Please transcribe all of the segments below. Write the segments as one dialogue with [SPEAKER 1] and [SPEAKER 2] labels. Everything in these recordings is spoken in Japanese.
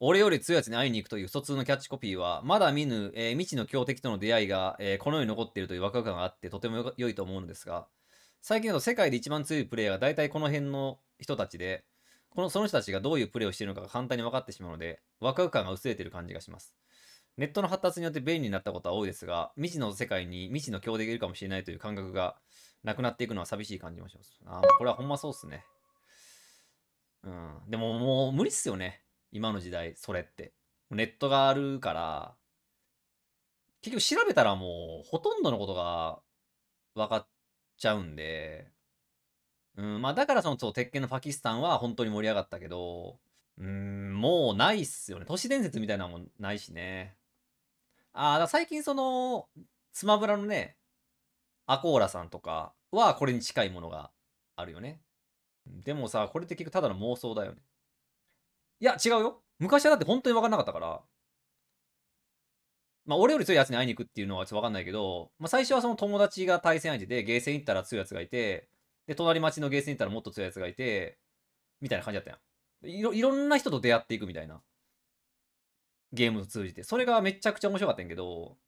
[SPEAKER 1] 俺より強いやつに会いに行くという疎通のキャッチコピーは、まだ見ぬ、えー、未知の強敵との出会いが、えー、この世に残っているというワクワク感があって、とても良いと思うのですが、最近だと世界で一番強いプレイヤーが大体この辺の人たちで、このその人たちがどういうプレイをしているのかが簡単に分かってしまうので、ワクワク感が薄れている感じがします。ネットの発達によって便利になったことは多いですが、未知の世界に未知の強敵がいるかもしれないという感覚がなくなっていくのは寂しい感じもします。ああ、これはほんまそうっすね。うん。でももう無理っすよね。今の時代、それって。ネットがあるから、結局調べたらもう、ほとんどのことが分かっちゃうんで、うん、まあだからその、そう、鉄拳のパキスタンは本当に盛り上がったけど、うん、もうないっすよね。都市伝説みたいなのもないしね。ああ、最近その、スマブラのね、アコーラさんとかはこれに近いものがあるよね。でもさ、これって結局ただの妄想だよね。いや、違うよ。昔はだって本当に分かんなかったから。まあ、俺より強い奴に会いに行くっていうのはちょっと分かんないけど、まあ、最初はその友達が対戦相手で、ゲーセン行ったら強い奴がいて、で、隣町のゲーセン行ったらもっと強いやつがいて、みたいな感じだったやん。いろ、いろんな人と出会っていくみたいな。ゲームを通じて。それがめちゃくちゃ面白かったんやけど、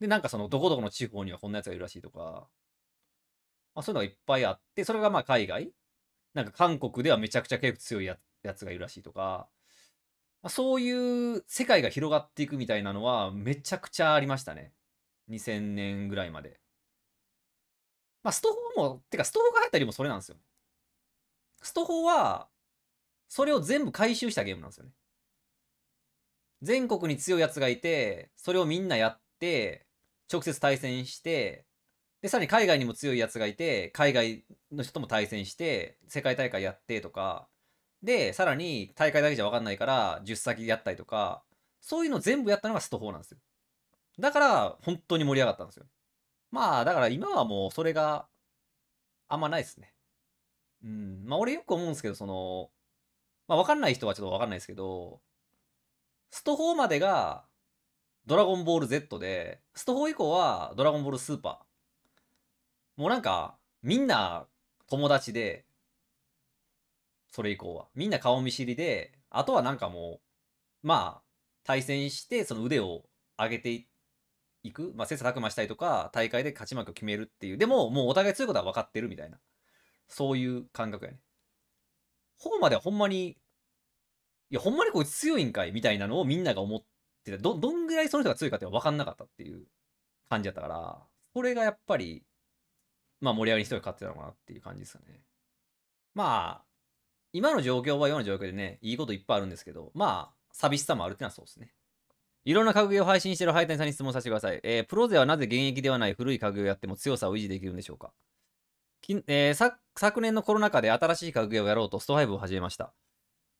[SPEAKER 1] で、なんかその、どこどこの地方にはこんな奴がいるらしいとか、まあ、そういうのがいっぱいあって、それがまあ海外。なんか韓国ではめちゃくちゃ強いやつやつがいるらしいとか、まあ、そういう世界が広がっていくみたいなのはめちゃくちゃありましたね。2000年ぐらいまで。まあ、スト法も、てかスト法が入った理由もそれなんですよ。スト法は、それを全部回収したゲームなんですよね。全国に強いやつがいて、それをみんなやって、直接対戦して、で、さらに海外にも強いやつがいて、海外の人とも対戦して、世界大会やってとか、で、さらに大会だけじゃ分かんないから、10先やったりとか、そういうの全部やったのがスト4なんですよ。だから、本当に盛り上がったんですよ。まあ、だから今はもうそれがあんまないですね。うん。まあ、俺よく思うんですけど、その、まあ、分かんない人はちょっと分かんないですけど、スト4までが、ドラゴンボール Z で、スト4以降はドラゴンボールスーパー。もうなんか、みんな友達で、それ以降は。みんな顔見知りで、あとはなんかもう、まあ、対戦して、その腕を上げていく、まあ、切磋琢磨したりとか、大会で勝ち負けを決めるっていう。でも、もうお互い強いことは分かってるみたいな。そういう感覚やね。ほぼまではほんまに、いや、ほんまにこいつ強いんかいみたいなのをみんなが思ってた。ど、どんぐらいその人が強いかって分かんなかったっていう感じやったから、それがやっぱり、まあ盛り上がりに人勝ってたのかなっていう感じですよね。まあ、今の状況は今の状況でね、いいこといっぱいあるんですけど、まあ、寂しさもあるってのはそうですね。いろんな格ゲーを配信してるハイタニさんに質問させてください。えー、プロ勢はなぜ現役ではない古い格ゲーをやっても強さを維持できるんでしょうかき、えー、昨年のコロナ禍で新しい格ゲーをやろうとスト5を始めました。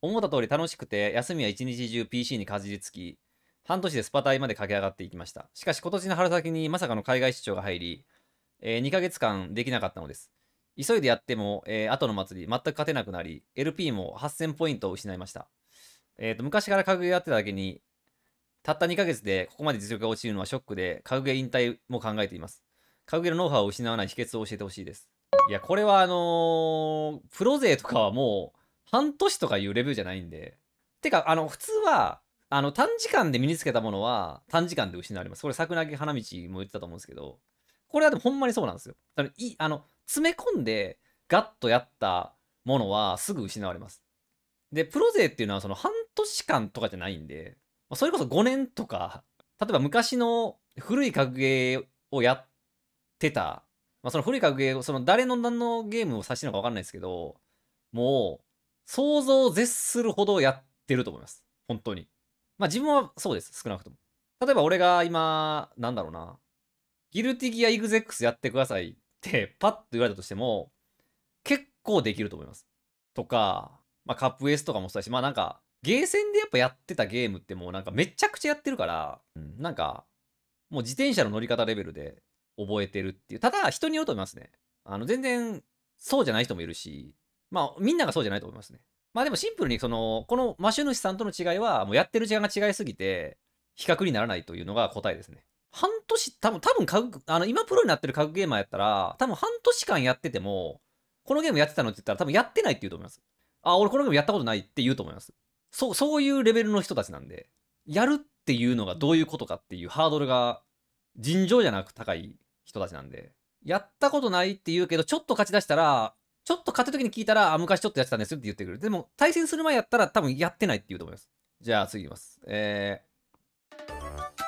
[SPEAKER 1] 思った通り楽しくて、休みは一日中 PC にかじりつき、半年でスパ隊まで駆け上がっていきました。しかし今年の春先にまさかの海外出張が入り、えー、2ヶ月間できなかったのです。急いでやっても、えー、後の祭り、全く勝てなくなり、LP も8000ポイントを失いました。えっ、ー、と、昔から格ゲーやってただけに、たった2ヶ月でここまで実力が落ちるのはショックで、格ゲー引退も考えています。格ゲーのノウハウを失わない秘訣を教えてほしいです。いや、これはあのー、プロ勢とかはもう、半年とかいうレベルじゃないんで。てか、あの、普通は、あの、短時間で身につけたものは、短時間で失われます。これ、桜木花道も言ってたと思うんですけど、これはでもほんまにそうなんですよ。あの、いあの詰め込んでガッとやったものはすぐ失われます。で、プロ勢っていうのはその半年間とかじゃないんで、それこそ5年とか、例えば昔の古い格ゲーをやってた、まあ、その古い格ゲーを、その誰の何のゲームを指してるのか分かんないですけど、もう、想像を絶するほどやってると思います。本当に。まあ自分はそうです、少なくとも。例えば俺が今、なんだろうな、ギルティギアイグゼックスやってくださいってパッと言われたとしても、結構できると思います。とか、まあ、カップエースとかもそうだし、まあなんか、ゲーセンでやっぱやってたゲームってもうなんかめちゃくちゃやってるから、うん、なんか、もう自転車の乗り方レベルで覚えてるっていう。ただ、人によると思いますね。あの、全然、そうじゃない人もいるし、まあ、みんながそうじゃないと思いますね。まあでもシンプルに、その、このマシュ主さんとの違いは、もうやってる時間が違いすぎて、比較にならないというのが答えですね。半年、多分、多分、あの、今プロになってる格ゲーマーやったら、多分半年間やってても、このゲームやってたのって言ったら、多分やってないって言うと思います。あ、俺このゲームやったことないって言うと思います。そう、そういうレベルの人たちなんで、やるっていうのがどういうことかっていうハードルが尋常じゃなく高い人たちなんで、やったことないって言うけど、ちょっと勝ち出したら、ちょっと勝った時に聞いたら、あ、昔ちょっとやってたんですよって言ってくる。でも、対戦する前やったら多分やってないって言うと思います。じゃあ次いきます。えー